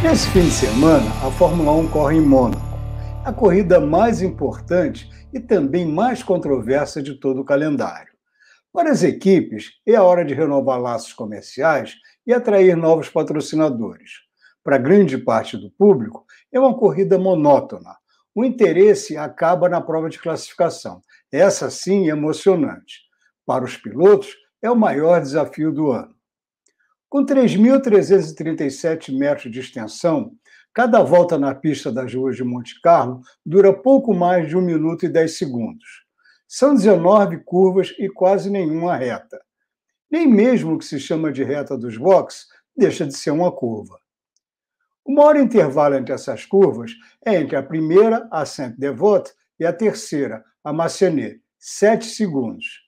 Nesse fim de semana, a Fórmula 1 corre em Mônaco, a corrida mais importante e também mais controversa de todo o calendário. Para as equipes, é a hora de renovar laços comerciais e atrair novos patrocinadores. Para grande parte do público, é uma corrida monótona. O interesse acaba na prova de classificação. Essa sim é emocionante. Para os pilotos, é o maior desafio do ano. Com 3.337 metros de extensão, cada volta na pista das ruas de Monte Carlo dura pouco mais de 1 minuto e 10 segundos. São 19 curvas e quase nenhuma reta. Nem mesmo o que se chama de reta dos boxes deixa de ser uma curva. O maior intervalo entre essas curvas é entre a primeira, a Saint-Devote, e a terceira, a Massenet, 7 segundos.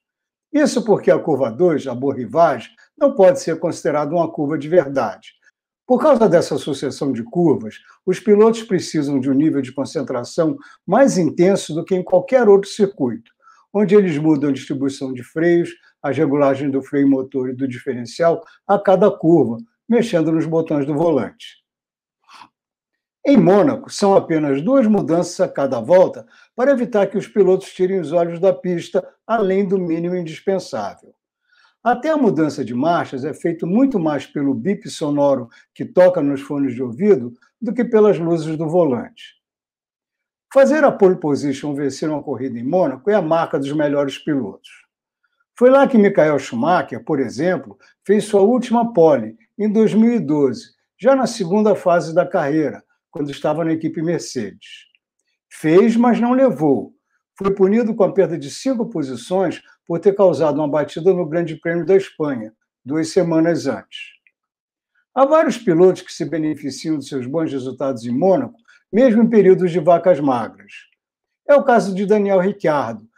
Isso porque a curva 2, a borrivagem, não pode ser considerada uma curva de verdade. Por causa dessa sucessão de curvas, os pilotos precisam de um nível de concentração mais intenso do que em qualquer outro circuito, onde eles mudam a distribuição de freios, as regulagens do freio motor e do diferencial a cada curva, mexendo nos botões do volante. Em Mônaco, são apenas duas mudanças a cada volta para evitar que os pilotos tirem os olhos da pista além do mínimo indispensável. Até a mudança de marchas é feito muito mais pelo bip sonoro que toca nos fones de ouvido do que pelas luzes do volante. Fazer a pole position vencer uma corrida em Mônaco é a marca dos melhores pilotos. Foi lá que Michael Schumacher, por exemplo, fez sua última pole, em 2012, já na segunda fase da carreira, quando estava na equipe Mercedes. Fez, mas não levou. Foi punido com a perda de cinco posições por ter causado uma batida no Grande Prêmio da Espanha, duas semanas antes. Há vários pilotos que se beneficiam de seus bons resultados em Mônaco, mesmo em períodos de vacas magras. É o caso de Daniel Ricciardo.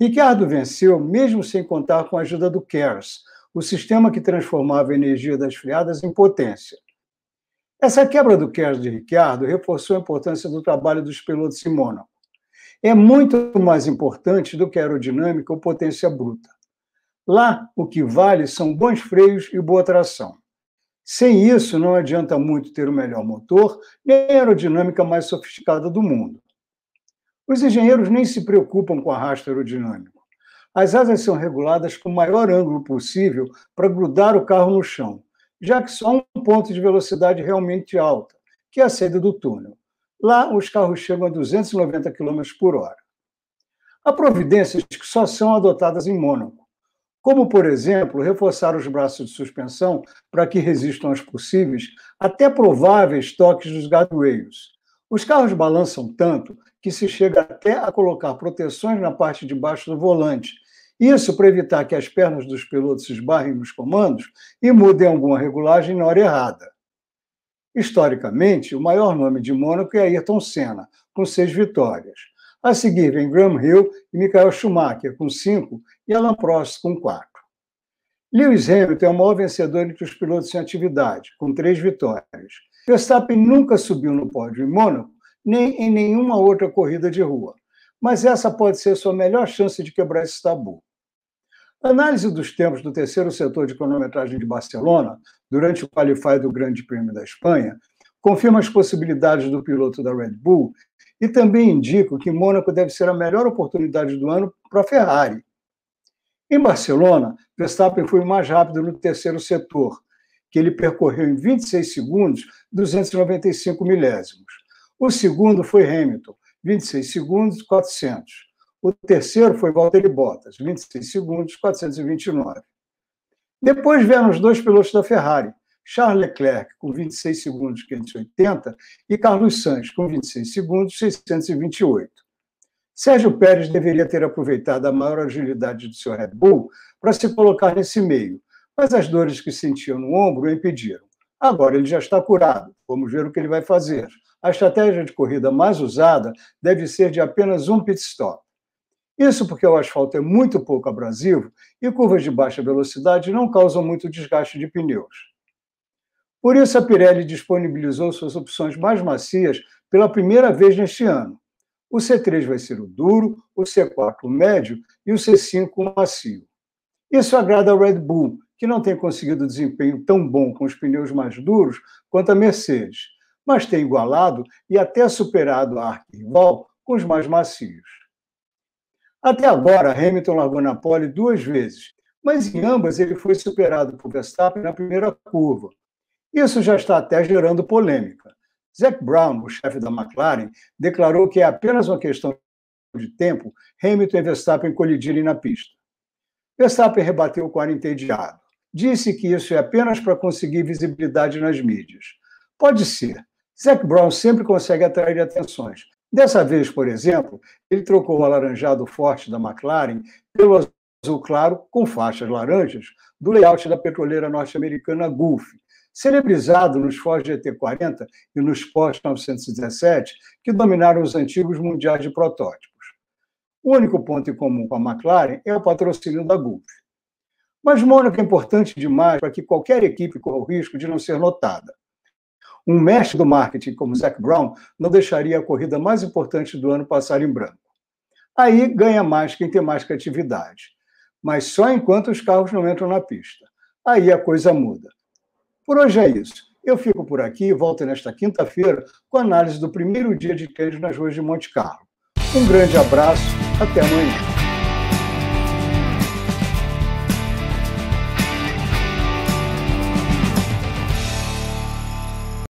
Ricciardo venceu mesmo sem contar com a ajuda do CARES, o sistema que transformava a energia das freadas em potência. Essa quebra do Kers de Ricciardo reforçou a importância do trabalho dos pilotos em Mônaco. É muito mais importante do que a aerodinâmica ou potência bruta. Lá, o que vale são bons freios e boa tração. Sem isso, não adianta muito ter o melhor motor nem a aerodinâmica mais sofisticada do mundo. Os engenheiros nem se preocupam com arrasto aerodinâmico. As asas são reguladas com o maior ângulo possível para grudar o carro no chão já que só um ponto de velocidade realmente alta, que é a saída do túnel. Lá, os carros chegam a 290 km por hora. Há providências que só são adotadas em Mônaco, como, por exemplo, reforçar os braços de suspensão para que resistam aos possíveis, até prováveis toques dos guardrails. Os carros balançam tanto que se chega até a colocar proteções na parte de baixo do volante, isso para evitar que as pernas dos pilotos esbarrem nos comandos e mudem alguma regulagem na hora errada. Historicamente, o maior nome de Mônaco é Ayrton Senna, com seis vitórias. A seguir vem Graham Hill e Michael Schumacher, com cinco, e Alan Prost, com quatro. Lewis Hamilton é o maior vencedor entre os pilotos em atividade, com três vitórias. Verstappen nunca subiu no pódio em Mônaco, nem em nenhuma outra corrida de rua. Mas essa pode ser sua melhor chance de quebrar esse tabu. Análise dos tempos do terceiro setor de cronometragem de Barcelona, durante o qualify do Grande Prêmio da Espanha, confirma as possibilidades do piloto da Red Bull e também indica que Mônaco deve ser a melhor oportunidade do ano para a Ferrari. Em Barcelona, Verstappen foi o mais rápido no terceiro setor, que ele percorreu em 26 segundos 295 milésimos. O segundo foi Hamilton, 26 segundos 400. O terceiro foi Valtteri Bottas, 26 segundos, 429. Depois vieram os dois pilotos da Ferrari, Charles Leclerc, com 26 segundos, 580, e Carlos Sainz, com 26 segundos, 628. Sérgio Pérez deveria ter aproveitado a maior agilidade do seu Red Bull para se colocar nesse meio, mas as dores que sentia no ombro o impediram. Agora ele já está curado, vamos ver o que ele vai fazer. A estratégia de corrida mais usada deve ser de apenas um pit stop. Isso porque o asfalto é muito pouco abrasivo e curvas de baixa velocidade não causam muito desgaste de pneus. Por isso, a Pirelli disponibilizou suas opções mais macias pela primeira vez neste ano. O C3 vai ser o duro, o C4 o médio e o C5 o macio. Isso agrada a Red Bull, que não tem conseguido desempenho tão bom com os pneus mais duros quanto a Mercedes, mas tem igualado e até superado a arquival com os mais macios. Até agora, Hamilton largou na pole duas vezes, mas em ambas ele foi superado por Verstappen na primeira curva. Isso já está até gerando polêmica. Zac Brown, o chefe da McLaren, declarou que é apenas uma questão de tempo Hamilton e Verstappen colidirem na pista. Verstappen rebateu com ar entediado. Disse que isso é apenas para conseguir visibilidade nas mídias. Pode ser. Zac Brown sempre consegue atrair atenções, Dessa vez, por exemplo, ele trocou o alaranjado forte da McLaren pelo azul claro com faixas laranjas do layout da petroleira norte-americana Gulf, celebrizado nos Ford GT40 e nos Porsche 917, que dominaram os antigos mundiais de protótipos. O único ponto em comum com a McLaren é o patrocínio da Gulf. Mas Mônaco é importante demais para que qualquer equipe corra o risco de não ser notada. Um mestre do marketing como Zac Brown não deixaria a corrida mais importante do ano passar em branco. Aí ganha mais quem tem mais criatividade. Mas só enquanto os carros não entram na pista. Aí a coisa muda. Por hoje é isso. Eu fico por aqui e volto nesta quinta-feira com a análise do primeiro dia de treino nas ruas de Monte Carlo. Um grande abraço, até amanhã.